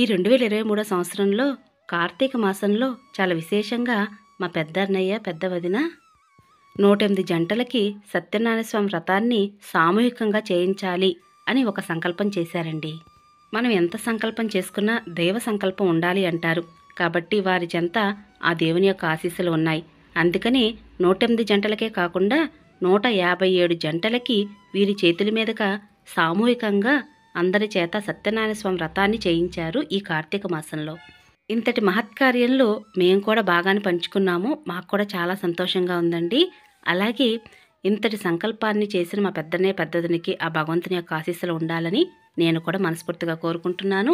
ఈ రెండు వేల ఇరవై మూడో సంవత్సరంలో కార్తీక మాసంలో చాలా విశేషంగా మా పెద్దన్నయ్య పెద్ద వదిన నూట ఎనిమిది జంటలకి సత్యనారాయణ స్వామి వ్రతాన్ని సామూహికంగా చేయించాలి అని ఒక సంకల్పం చేశారండి మనం ఎంత సంకల్పం చేసుకున్నా దైవ సంకల్పం ఉండాలి అంటారు కాబట్టి వారి చెంత ఆ దేవుని యొక్క ఆశీస్సులు ఉన్నాయి అందుకని నూట ఎనిమిది జంటలకే కాకుండా నూట యాభై ఏడు జంటలకి వీరి చేతుల మీదుగా సామూహికంగా అందరి చేత సత్యనారాయణ స్వామి వ్రతాన్ని చేయించారు ఈ కార్తీక మాసంలో ఇంతటి మహత్కార్యంలో మేము కూడా బాగానే పంచుకున్నాము మాకు కూడా చాలా సంతోషంగా ఉందండి అలాగే ఇంతటి సంకల్పాన్ని చేసిన మా పెద్దనే పెద్దదనికి ఆ భగవంతుని యొక్క ఆశీస్సులు ఉండాలని నేను కూడా మనస్ఫూర్తిగా కోరుకుంటున్నాను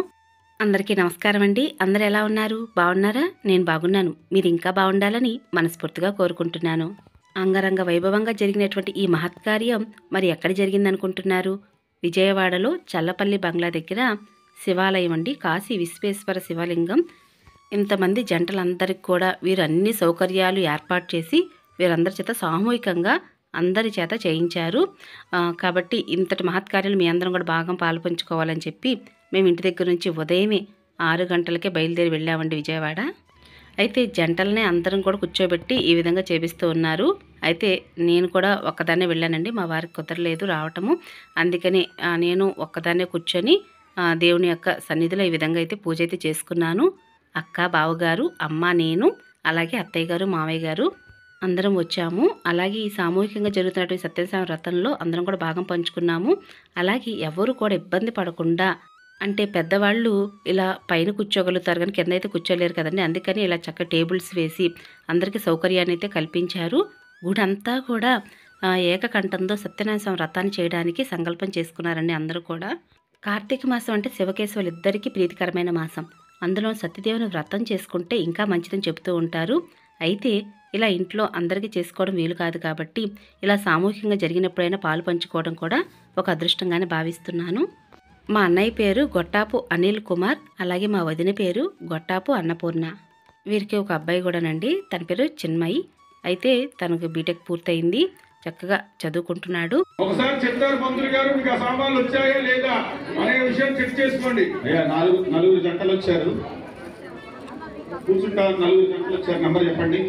అందరికీ నమస్కారం అండి అందరు ఎలా ఉన్నారు బాగున్నారా నేను బాగున్నాను మీరు ఇంకా బాగుండాలని మనస్ఫూర్తిగా కోరుకుంటున్నాను అంగరంగ వైభవంగా జరిగినటువంటి ఈ మహత్కార్యం మరి ఎక్కడ జరిగిందనుకుంటున్నారు విజయవాడలో చల్లపల్లి బంగ్లా దగ్గర శివాలయం అండి కాశీ విశ్వేశ్వర శివలింగం ఇంతమంది జంటలందరికీ కూడా వీరు అన్ని సౌకర్యాలు ఏర్పాటు చేసి వీరందరి చేత సామూహికంగా అందరి చేత చేయించారు కాబట్టి ఇంతటి మహత్కార్యాలు మీ అందరం కూడా బాగా పాల్పంచుకోవాలని చెప్పి మేము ఇంటి దగ్గర నుంచి ఉదయమే ఆరు గంటలకే బయలుదేరి వెళ్ళామండి విజయవాడ అయితే జంటలనే అందరం కూడా కూర్చోబెట్టి ఈ విధంగా చేపిస్తూ ఉన్నారు అయితే నేను కూడా ఒక్కదాన్నే వెళ్ళానండి మా వారికి కుదరలేదు రావటము అందుకని నేను ఒక్కదాన్నే కూర్చొని దేవుని యొక్క సన్నిధిలో ఈ విధంగా అయితే పూజ అయితే చేసుకున్నాను అక్క బావగారు అమ్మ నేను అలాగే అత్తయ్య గారు మావయ్య గారు అందరం వచ్చాము అలాగే ఈ సామూహికంగా జరుగుతున్నటువంటి సత్యసామ వ్రతంలో అందరం కూడా భాగం పంచుకున్నాము అలాగే ఎవరు కూడా ఇబ్బంది పడకుండా అంటే పెద్దవాళ్ళు ఇలా పైన కూర్చోగలుగుతారు కానీ కింద అయితే కూర్చోలేరు కదండి అందుకని ఇలా చక్క టేబుల్స్ వేసి అందరికీ సౌకర్యాన్ని అయితే కల్పించారు గుడంతా కూడా ఏకకంఠంతో సత్యనారాయణ వ్రతాన్ని చేయడానికి సంకల్పం చేసుకున్నారండి అందరూ కూడా కార్తీక మాసం అంటే శివకేశవులు ఇద్దరికీ ప్రీతికరమైన మాసం అందులో సత్యదేవుని వ్రతం చేసుకుంటే ఇంకా మంచిదని చెబుతూ ఉంటారు అయితే ఇలా ఇంట్లో అందరికీ చేసుకోవడం వీలు కాదు కాబట్టి ఇలా సామూహికంగా జరిగినప్పుడైనా పాలు పంచుకోవడం కూడా ఒక అదృష్టంగానే భావిస్తున్నాను మా అన్నయ్య పేరు గొట్టాపు అనిల్ కుమార్ అలాగే మా వదిన పేరు గొట్టాపు అన్నపూర్ణ వీరికి ఒక అబ్బాయి కూడానండి తన పేరు చిన్మయి అయితే తనకు బీటెక్ పూర్తయింది చక్కగా చదువుకుంటున్నాడు ఒకసారి చెప్తారు మంత్రి గారు మీకు ఆ సామాన్లు వచ్చాయా లేదా అనే విషయం చెక్ చేసుకోండి అయ్యా నాలుగు నలుగురు జంటలు వచ్చారు కూర్చుంటా నలుగురు జంటలు వచ్చారు నంబర్ చెప్పండి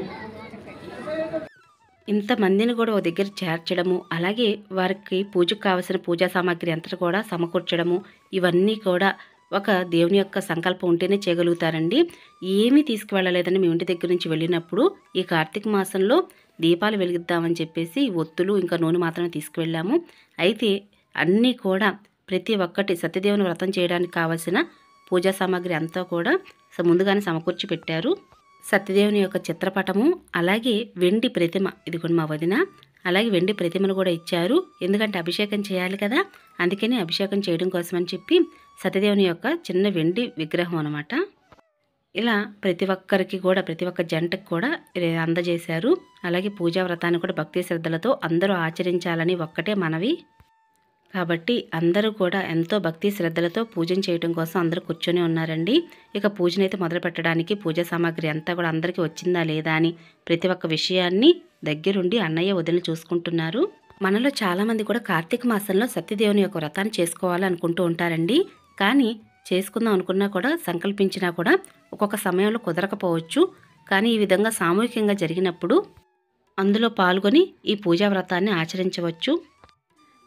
ఇంతమందిని కూడా ఒక దగ్గర చేర్చడము అలాగే వారికి పూజకు కావలసిన పూజా సామాగ్రి అంతా కూడా సమకూర్చడము ఇవన్నీ కూడా ఒక దేవుని యొక్క సంకల్పం ఉంటేనే చేయగలుగుతారండి ఏమీ తీసుకువెళ్ళలేదని మేము ఇంటి దగ్గర నుంచి వెళ్ళినప్పుడు ఈ కార్తీక మాసంలో దీపాలు వెలుగుద్దామని చెప్పేసి ఒత్తులు ఇంకా నూనె మాత్రమే తీసుకువెళ్ళాము అయితే అన్నీ కూడా ప్రతి ఒక్కటి సత్యదేవుని వ్రతం చేయడానికి కావలసిన పూజా సామాగ్రి అంతా కూడా ముందుగానే సమకూర్చి పెట్టారు సత్యదేవుని యొక్క చిత్రపటము అలాగే వెండి ప్రతిమ ఇది కూడా మా వదిన అలాగే వెండి ప్రతిమను కూడా ఇచ్చారు ఎందుకంటే అభిషేకం చేయాలి కదా అందుకని అభిషేకం చేయడం కోసం అని చెప్పి సతీదేవుని యొక్క చిన్న వెండి విగ్రహం అనమాట ఇలా ప్రతి ఒక్కరికి కూడా ప్రతి ఒక్క జంటకు కూడా అందజేశారు అలాగే పూజా వ్రతాన్ని కూడా భక్తి శ్రద్ధలతో అందరూ ఆచరించాలని ఒక్కటే మనవి కాబట్టి అందరూ కూడా ఎంతో భక్తి శ్రద్ధలతో పూజను చేయడం కోసం అందరూ కూర్చొని ఉన్నారండి ఇక పూజనైతే మొదలు పెట్టడానికి పూజా సామాగ్రి అంతా కూడా అందరికీ వచ్చిందా లేదా అని ప్రతి ఒక్క విషయాన్ని దగ్గరుండి అన్నయ్య వదిలి చూసుకుంటున్నారు మనలో చాలామంది కూడా కార్తీక మాసంలో సత్యదేవుని యొక్క వ్రతాన్ని చేసుకోవాలనుకుంటూ ఉంటారండి కానీ చేసుకుందాం అనుకున్నా కూడా సంకల్పించినా కూడా ఒక్కొక్క సమయంలో కుదరకపోవచ్చు కానీ ఈ విధంగా సామూహికంగా జరిగినప్పుడు అందులో పాల్గొని ఈ పూజా వ్రతాన్ని ఆచరించవచ్చు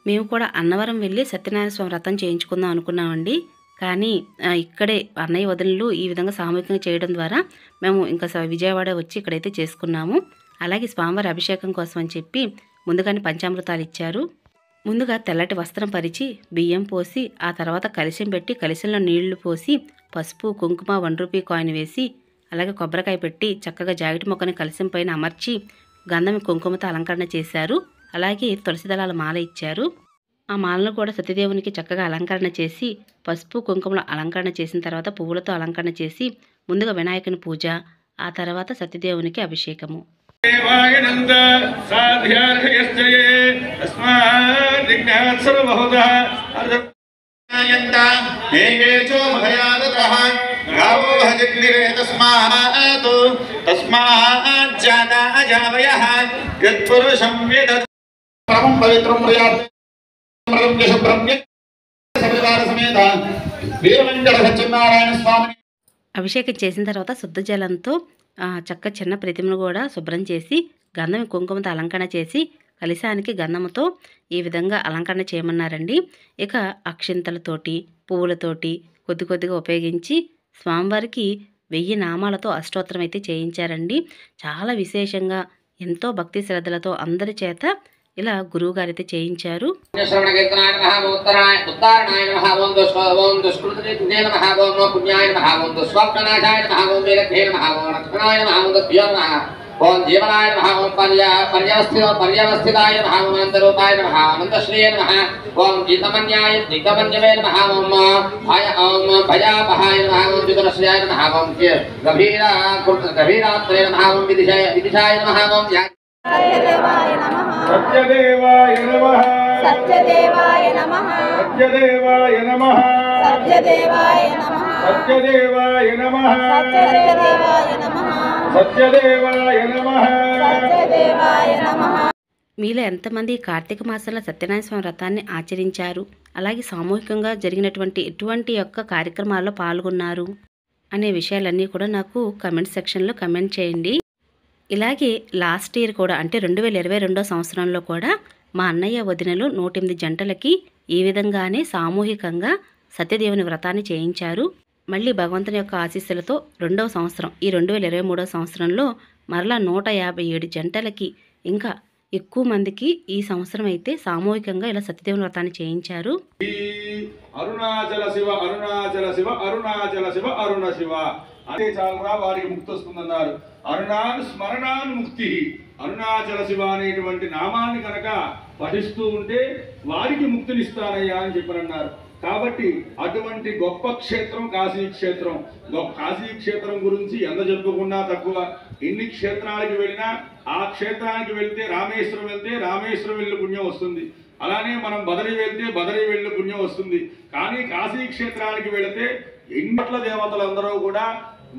మేము కూడా అన్నవరం వెళ్ళి సత్యనారాయణ స్వామి వ్రతం చేయించుకుందాం అనుకున్నామండి కానీ ఇక్కడే అన్నయ్య వదినలు ఈ విధంగా సామూహికంగా చేయడం ద్వారా మేము ఇంకా విజయవాడ వచ్చి ఇక్కడైతే చేసుకున్నాము అలాగే స్వామివారి అభిషేకం కోసం అని చెప్పి ముందుగానే పంచామృతాలు ఇచ్చారు ముందుగా తెల్లటి వస్త్రం పరిచి బియ్యం పోసి ఆ తర్వాత కలిసం పెట్టి కలిసంలో నీళ్లు పోసి పసుపు కుంకుమ వన్ రూపీ కాయిన్ వేసి అలాగే కొబ్బరికాయ పెట్టి చక్కగా జాకెట్ మొక్కని కలిసం పైన అమర్చి గంధం కుంకుమతో అలంకరణ చేశారు అలాగే తులసి దళాల మాల ఇచ్చారు ఆ మాలను కూడా సతీదేవునికి చక్కగా అలంకరణ చేసి పసుపు కుంకుమల అలంకరణ చేసిన తర్వాత పువ్వులతో అలంకరణ చేసి ముందుగా వినాయకుని పూజ ఆ తర్వాత సతీదేవునికి అభిషేకము పరమం పవిత్రం అభిషేకం చేసిన తర్వాత శుద్ధ జలంతో చక్క చిన్న ప్రతిమను కూడా శుభ్రం చేసి గంధం కుంకుమతో అలంకరణ చేసి కలిశానికి గంధముతో ఈ విధంగా అలంకరణ చేయమన్నారండి ఇక అక్షింతలతోటి పువ్వులతోటి కొద్ది కొద్దిగా ఉపయోగించి స్వామివారికి వెయ్యి నామాలతో అష్టోత్తరం అయితే చేయించారండి చాలా విశేషంగా ఎంతో భక్తి శ్రద్ధలతో అందరి చేత ఇలా గురువు గారైతే చేయించారు ఓం జీవనాయ నమ పర్య పర్యవస్థిత పర్యవస్థితాయ నమ ఓం అనంతరూపాయ నమ ఓం గీతమన్యాయ భయ ఓం భయాపహాయ గభీరా విదిశాయ విదిశాయ సత్యదేవాయ నమ సత్యదేవాయ నమ సత్యదేవాయ నమ సత్యదేవాయ నమ మీలో ఎంతమంది కార్తీక మాసంలో సత్యనారాయణ స్వామి వ్రతాన్ని ఆచరించారు అలాగే సామూహికంగా జరిగినటువంటి ఎటువంటి యొక్క కార్యక్రమాల్లో పాల్గొన్నారు అనే విషయాలన్నీ కూడా నాకు కమెంట్ సెక్షన్లో కమెంట్ చేయండి ఇలాగే లాస్ట్ ఇయర్ కూడా అంటే రెండు వేల ఇరవై రెండో సంవత్సరంలో కూడా మా అన్నయ్య వదినలు నూటెనిమిది జంటలకి ఈ విధంగానే సామూహికంగా సత్యదేవుని వ్రతాన్ని చేయించారు మళ్ళీ భగవంతుని యొక్క ఆశీస్సులతో రెండవ సంవత్సరం ఈ రెండు వేల ఇరవై మూడో సంవత్సరంలో మరలా నూట యాభై ఏడు జంటలకి ఇంకా ఎక్కువ మందికి ఈ సంవత్సరం అయితే సామూహికంగా ఇలా సత్యదేవుని వ్రతాన్ని చేయించారు అరుణాచల శివ అరుణాచల శివ అరుణాచల శివ అరుణ శివ అంటే చాలా వారికి ముక్తి వస్తుందన్నారు అరుణాన్ స్మరణాన్ ముక్తి అరుణాచల శివ అనేటువంటి నామాన్ని కనుక పఠిస్తూ ఉంటే వారికి ముక్తినిస్తానయ్యా అని అన్నారు కాబట్టి అటువంటి గొప్ప క్షేత్రం కాశీ క్షేత్రం కాశీ క్షేత్రం గురించి ఎంత చెప్పుకున్నా తక్కువ ఎన్ని క్షేత్రాలకి వెళ్ళినా ఆ క్షేత్రానికి వెళ్తే రామేశ్వరం వెళ్తే రామేశ్వరం వెళ్ళి పుణ్యం వస్తుంది అలానే మనం బదరి వెళ్తే బదరి వెళ్ళి పుణ్యం వస్తుంది కానీ కాశీ క్షేత్రానికి వెళితే ఇంట్లో దేవతలందరూ కూడా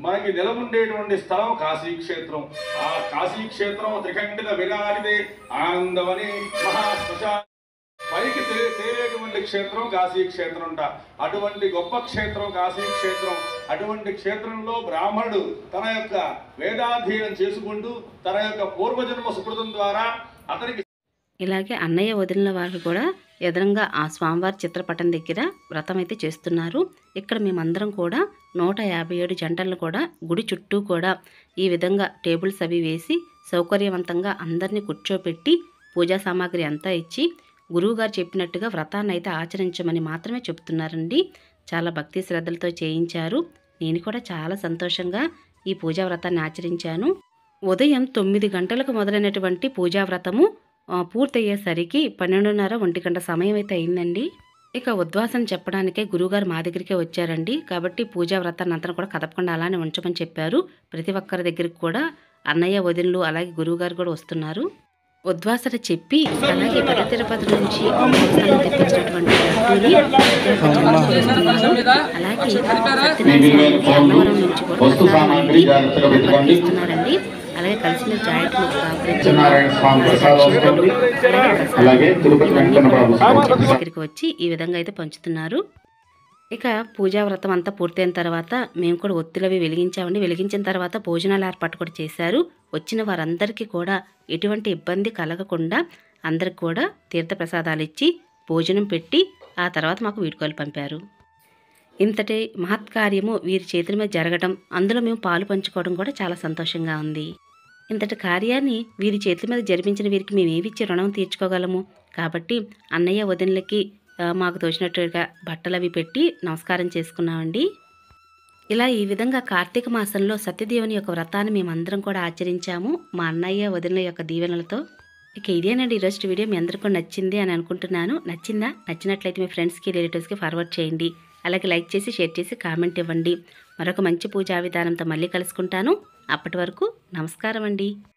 మనకి నిలబుండేటువంటి స్థలం కాశీక్షేత్రం ఆ కాశీక్షేత్రం త్రిఖండిత విరాడితే ఆనందమని మహాశ్మశా పైకి తేలేటువంటి క్షేత్రం కాశీక్షేత్రం అంట అటువంటి గొప్ప క్షేత్రం కాశీక్షేత్రం అటువంటి క్షేత్రంలో బ్రాహ్మణుడు తన యొక్క వేదాధ్యయనం చేసుకుంటూ తన యొక్క పూర్వజన్మ సుకృతం ద్వారా అతనికి ఇలాగే అన్నయ్య వదిలిన వారు కూడా ఎదురంగా ఆ స్వామివారి చిత్రపటం దగ్గర వ్రతం అయితే చేస్తున్నారు ఇక్కడ మేమందరం కూడా నూట యాభై ఏడు జంటలను కూడా గుడి చుట్టూ కూడా ఈ విధంగా టేబుల్స్ అవి వేసి సౌకర్యవంతంగా అందరినీ కూర్చోపెట్టి పూజా సామాగ్రి అంతా ఇచ్చి గురువుగారు చెప్పినట్టుగా వ్రతాన్ని అయితే ఆచరించమని మాత్రమే చెప్తున్నారండి చాలా భక్తి శ్రద్ధలతో చేయించారు నేను కూడా చాలా సంతోషంగా ఈ పూజా వ్రతాన్ని ఆచరించాను ఉదయం తొమ్మిది గంటలకు మొదలైనటువంటి పూజా వ్రతము పూర్తయ్యేసరికి పన్నెండున్నర ఒంటి గంట సమయం అయితే అయిందండి ఇక ఉద్వాసన చెప్పడానికే గురువుగారు మా దగ్గరికే వచ్చారండి కాబట్టి పూజా వ్రతాన్ని అంతా కూడా కదపకుండా అలానే ఉంచమని చెప్పారు ప్రతి ఒక్కరి దగ్గరికి కూడా అన్నయ్య వదినలు అలాగే గురువుగారు కూడా వస్తున్నారు ఉద్వాసన చెప్పి అలాగే పెద్ద తిరుపతి నుంచి అలాగే అన్నవరం నుంచి కూడా ఇస్తున్నారండి అలాగే కలిసిన జాయింట్ దగ్గరికి వచ్చి ఈ విధంగా అయితే పంచుతున్నారు ఇక పూజా వ్రతం అంతా పూర్తయిన తర్వాత మేము కూడా ఒత్తిలవి వెలిగించామండి వెలిగించిన తర్వాత భోజనాలు ఏర్పాటు కూడా చేశారు వచ్చిన వారందరికీ కూడా ఎటువంటి ఇబ్బంది కలగకుండా అందరికి కూడా తీర్థప్రసాదాలు ఇచ్చి భోజనం పెట్టి ఆ తర్వాత మాకు వీడుకోలు పంపారు ఇంతటి మహత్కార్యము వీరి చేతుల మీద జరగడం అందులో మేము పాలు పంచుకోవడం కూడా చాలా సంతోషంగా ఉంది ఇంతటి కార్యాన్ని వీరి చేతుల మీద జరిపించిన వీరికి మేమేమిచ్చి రుణం తీర్చుకోగలము కాబట్టి అన్నయ్య వదినలకి మాకు తోచినట్టుగా బట్టలు అవి పెట్టి నమస్కారం చేసుకున్నామండి ఇలా ఈ విధంగా కార్తీక మాసంలో సత్యదేవుని యొక్క వ్రతాన్ని మేమందరం కూడా ఆచరించాము మా అన్నయ్య వదినల యొక్క దీవెనలతో ఇక ఇదేనండి ఈరోజు వీడియో మీ అందరికీ నచ్చింది అని అనుకుంటున్నాను నచ్చిందా నచ్చినట్లయితే మీ ఫ్రెండ్స్కి రిలేటివ్స్కి ఫార్వర్డ్ చేయండి అలాగే లైక్ చేసి షేర్ చేసి కామెంట్ ఇవ్వండి మరొక మంచి పూజా విధానంతో మళ్ళీ కలుసుకుంటాను అప్పటి వరకు నమస్కారం అండి